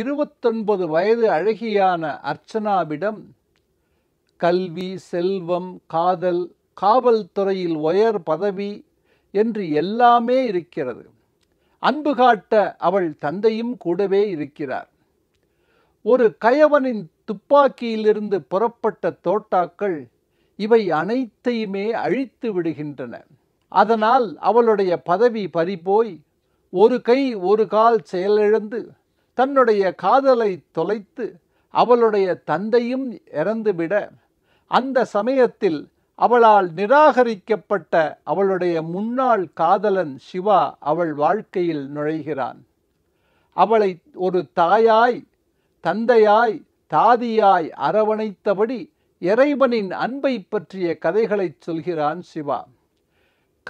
இருபத்தொன்பது வயது அழகியான அர்ச்சனாவிடம் கல்வி செல்வம் காதல் காவல்துறையில் உயர் பதவி என்று எல்லாமே இருக்கிறது அன்பு காட்ட அவள் தந்தையும் கூடவே இருக்கிறார் ஒரு கயவனின் துப்பாக்கியிலிருந்து புறப்பட்ட தோட்டாக்கள் இவை அனைத்தையுமே அழித்து விடுகின்றன அதனால் அவளுடைய பதவி பறிபோய் ஒரு கை ஒரு கால் செயலிழந்து தன்னுடைய காதலை தொலைத்து அவளுடைய தந்தையும் இறந்துவிட அந்த சமயத்தில் அவளால் நிராகரிக்கப்பட்ட அவளுடைய முன்னாள் காதலன் சிவா அவள் வாழ்க்கையில் நுழைகிறான் அவளை ஒரு தாயாய் தந்தையாய் தாதியாய் அரவணைத்தபடி இறைவனின் அன்பை பற்றிய கதைகளை சொல்கிறான் சிவா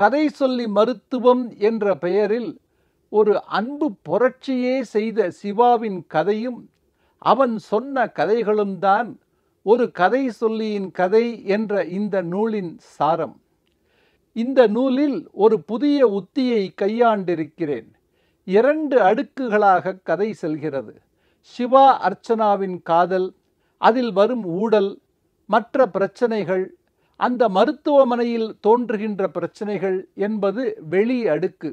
கதை சொல்லி மருத்துவம் என்ற பெயரில் ஒரு அன்பு புரட்சியே செய்த சிவாவின் கதையும் அவன் சொன்ன கதைகளும் தான் ஒரு கதை சொல்லியின் கதை என்ற இந்த நூலின் சாரம் இந்த நூலில் ஒரு புதிய உத்தியை கையாண்டிருக்கிறேன் இரண்டு அடுக்குகளாக கதை செல்கிறது சிவா அர்ச்சனாவின் காதல் அதில் வரும் ஊடல் மற்ற பிரச்சனைகள் அந்த மருத்துவமனையில் தோன்றுகின்ற பிரச்சனைகள் என்பது வெளி அடுக்கு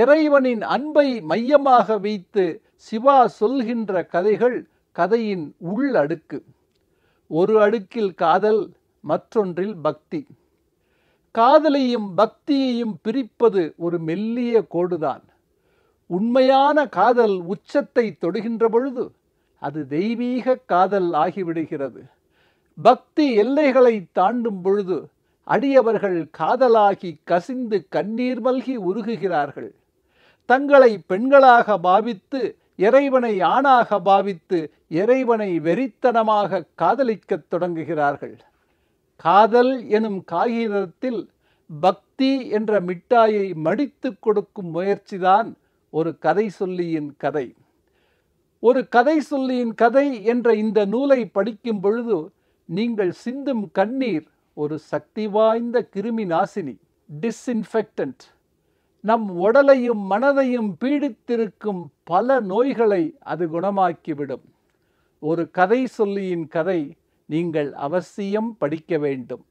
இறைவனின் அன்பை மையமாக வைத்து சிவா சொல்கின்ற கதைகள் கதையின் உள் அடுக்கு ஒரு அடுக்கில் காதல் மற்றொன்றில் பக்தி காதலையும் பக்தியையும் பிரிப்பது ஒரு மெல்லிய கோடுதான் உண்மையான காதல் உச்சத்தை தொடுகின்ற பொழுது அது தெய்வீக காதல் ஆகிவிடுகிறது பக்தி எல்லைகளை தாண்டும் பொழுது அடியவர்கள் காதலாகி கசிந்து கண்ணீர் மல்கி உருகுகிறார்கள் தங்களை பெண்களாக பாவித்து இறைவனை ஆணாக பாவித்து இறைவனை வெறித்தனமாக காதலிக்கத் தொடங்குகிறார்கள் காதல் எனும் காகிதத்தில் பக்தி என்ற மிட்டாயை மடித்து கொடுக்கும் முயற்சிதான் ஒரு கதை சொல்லியின் கதை ஒரு கதை சொல்லியின் கதை என்ற இந்த நூலை படிக்கும் பொழுது நீங்கள் சிந்தும் கண்ணீர் ஒரு சக்தி வாய்ந்த கிருமி நாசினி டிஸ்இன்ஃபெக்டன்ட் நம் உடலையும் மனதையும் பீடித்திருக்கும் பல நோய்களை அது குணமாக்கிவிடும் ஒரு கதை சொல்லியின் கதை நீங்கள் அவசியம் படிக்க வேண்டும்